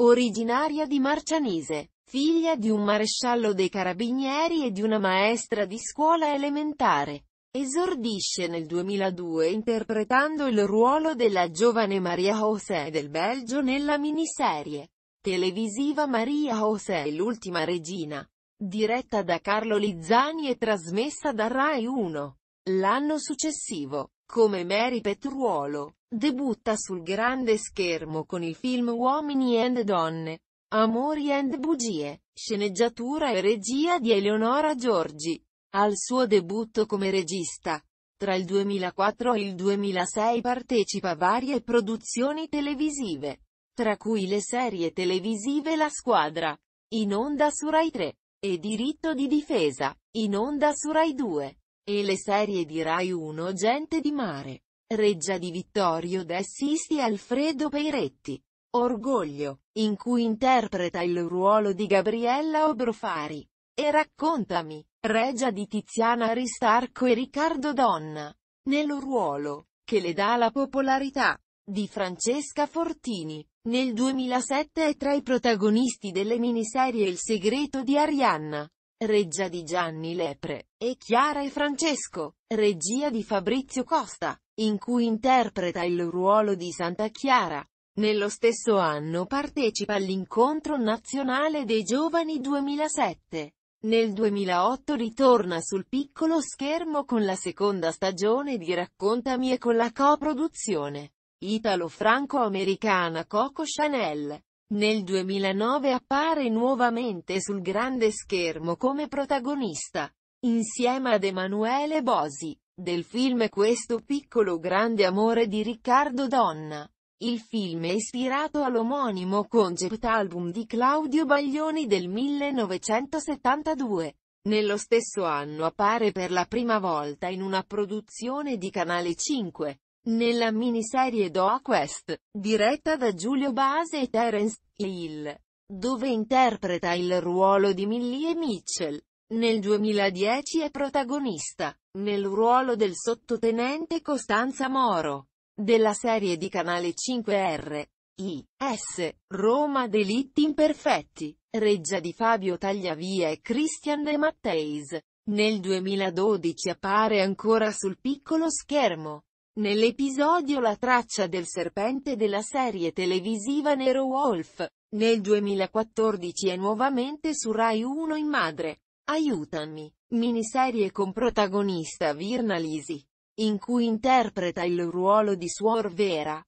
Originaria di Marcianise, figlia di un maresciallo dei carabinieri e di una maestra di scuola elementare. Esordisce nel 2002 interpretando il ruolo della giovane Maria José del Belgio nella miniserie televisiva Maria José e l'ultima regina, diretta da Carlo Lizzani e trasmessa da Rai 1. L'anno successivo, come Mary Petruolo, debutta sul grande schermo con il film Uomini and Donne, Amori and Bugie, sceneggiatura e regia di Eleonora Giorgi. Al suo debutto come regista, tra il 2004 e il 2006 partecipa a varie produzioni televisive, tra cui le serie televisive La Squadra, in onda su Rai 3, e Diritto di difesa, in onda su Rai 2. E le serie di Rai 1 Gente di mare. Reggia di Vittorio De e Alfredo Peiretti. Orgoglio, in cui interpreta il ruolo di Gabriella Obrofari. E raccontami, regia di Tiziana Aristarco e Riccardo Donna. Nel ruolo, che le dà la popolarità, di Francesca Fortini. Nel 2007 è tra i protagonisti delle miniserie Il segreto di Arianna. Reggia di Gianni Lepre, e Chiara e Francesco, regia di Fabrizio Costa, in cui interpreta il ruolo di Santa Chiara. Nello stesso anno partecipa all'incontro nazionale dei giovani 2007. Nel 2008 ritorna sul piccolo schermo con la seconda stagione di Raccontami e con la coproduzione italo-franco-americana Coco Chanel. Nel 2009 appare nuovamente sul grande schermo come protagonista, insieme ad Emanuele Bosi, del film Questo piccolo grande amore di Riccardo Donna. Il film è ispirato all'omonimo concept album di Claudio Baglioni del 1972. Nello stesso anno appare per la prima volta in una produzione di Canale 5. Nella miniserie Doa Quest, diretta da Giulio Base e Terence Hill, dove interpreta il ruolo di Millie Mitchell, nel 2010 è protagonista, nel ruolo del sottotenente Costanza Moro, della serie di Canale 5R, I.S., Roma Delitti Imperfetti, reggia di Fabio Tagliavia e Christian De Matteis. Nel 2012 appare ancora sul piccolo schermo, Nell'episodio La traccia del serpente della serie televisiva Nero Wolf, nel 2014 è nuovamente su Rai 1 in madre. Aiutami. Miniserie con protagonista Virna Lisi, in cui interpreta il ruolo di Suor Vera.